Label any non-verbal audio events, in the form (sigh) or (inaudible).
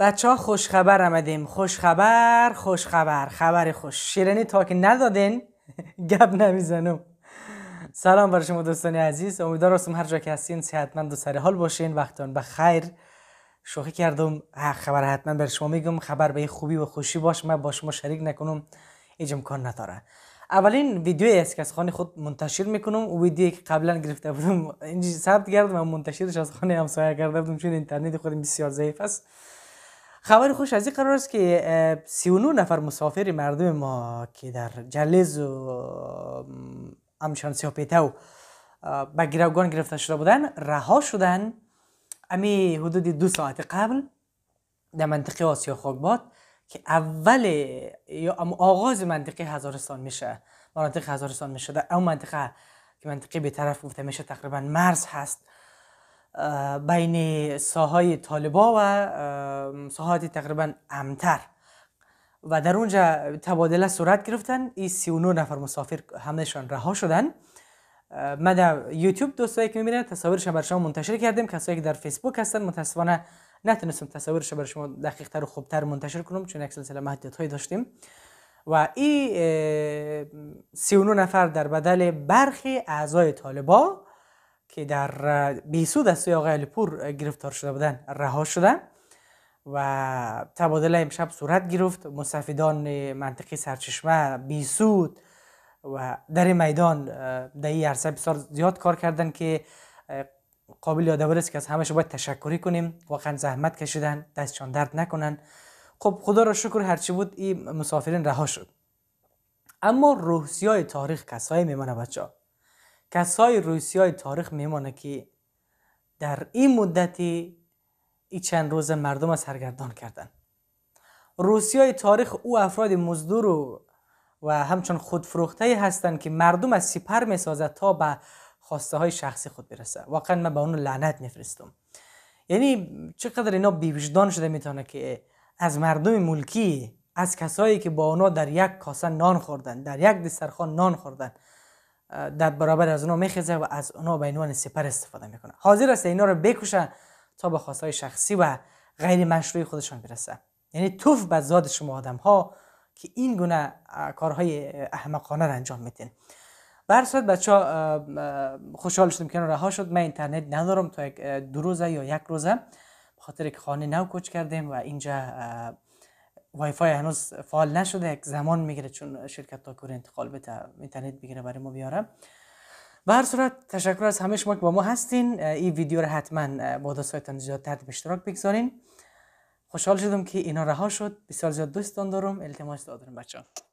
بچه ها خبر آمدیم خبر خوش خبر خبر خوش شیرنی تا که ندادین (laughs) گپ نمیزنم سلام بر شما دوستان عزیز امیدوار هستم هر جا که هستین صحتمند و سر حال باشین وقتان به خیر شوخی کردم خبر حتما بر شما میگم خبر به خوبی و خوشی باش من با شما شریک نکنم هیچ امکان نداره اولین ویدیوی است که از خانه خود منتشر میکنم و ویدیویی که قبلا گرفته بودم اینجا ثبت کردم و منتشرش از خانه همسایه کرده بودم چون اینترنت خودم بسیار ضعیف است خبر خوش از این قرار است که 39 نفر مسافر مردم ما که در جلیز و امشان سیاپیتو و به گروگان گرفته شده بودن رها شدن امی حدود دو ساعت قبل در منطقه آسیا خاکباد که اول یا آغاز منطقه هزارستان میشه مناطق هزارستان میشه در اون منطقه که منطقه به طرف گفته میشه تقریبا مرز هست بین ساهای طالبا و ساحات تقریبا امتر و در اونجا تبادله صورت گرفتن این 39 نفر مسافر همشان رها شدن ما در یوتیوب دوستایی که میبینن تصاویرش بر شما منتشر کردیم کسایی که در فیسبوک هستن متاسفانه نتونستم تصاویرش بر شما دقیق تر و خوبتر منتشر کنم چون یک سلسله محدودیت های داشتیم و این 39 نفر در بدل برخی اعضای طالبا که در بیسود از سوی آقای علیپور گرفتار شده بودن رها شدن و تبادله امشب صورت گرفت مسافدان منطقه سرچشمه بیسود و در میدان در این عرصه بسیار زیاد کار کردن که قابل یادآور است که از همه باید تشکری کنیم واقعا زحمت کشیدن دستشان درد نکنن خب خدا را شکر هرچی بود این مسافرین رها شد اما روحسی های تاریخ کسایی میمانه بچه ها کسای های تاریخ میمانه که در این مدتی ای چند روز مردم سرگردان کردن روسیای تاریخ او افراد مزدور و و همچون خودفروخته هستند که مردم از سپر میسازد تا به خواسته های شخصی خود برسه واقعا من به اون لعنت نفرستم یعنی چقدر اینا بیوجدان شده میتونه که از مردم ملکی از کسایی که با اونا در یک کاسه نان خوردن در یک دسترخوان نان خوردن در برابر از اونا میخزه و از اونا به عنوان سپر استفاده میکنه حاضر است اینا رو بکشه تا به خواستهای شخصی و غیر مشروعی خودشان برسه یعنی توف به زاد شما آدم ها که این گونه کارهای احمقانه انجام میدین به هر صورت بچه ها خوشحال شدم که رها شد من اینترنت ندارم تا یک دو روزه یا یک روزه خاطر که خانه نو کوچ کردیم و اینجا وای فای هنوز فعال نشده یک زمان میگیره چون شرکت تا کور انتقال بده اینترنت بگیره برای ما بیاره به هر صورت تشکر از همه شما که با ما هستین این ویدیو رو حتما با دوستایتان زیادتر به اشتراک بگذارین خوشحال شدم که اینا رها شد بسیار زیاد دوستان دارم التماس دارم بچه‌ها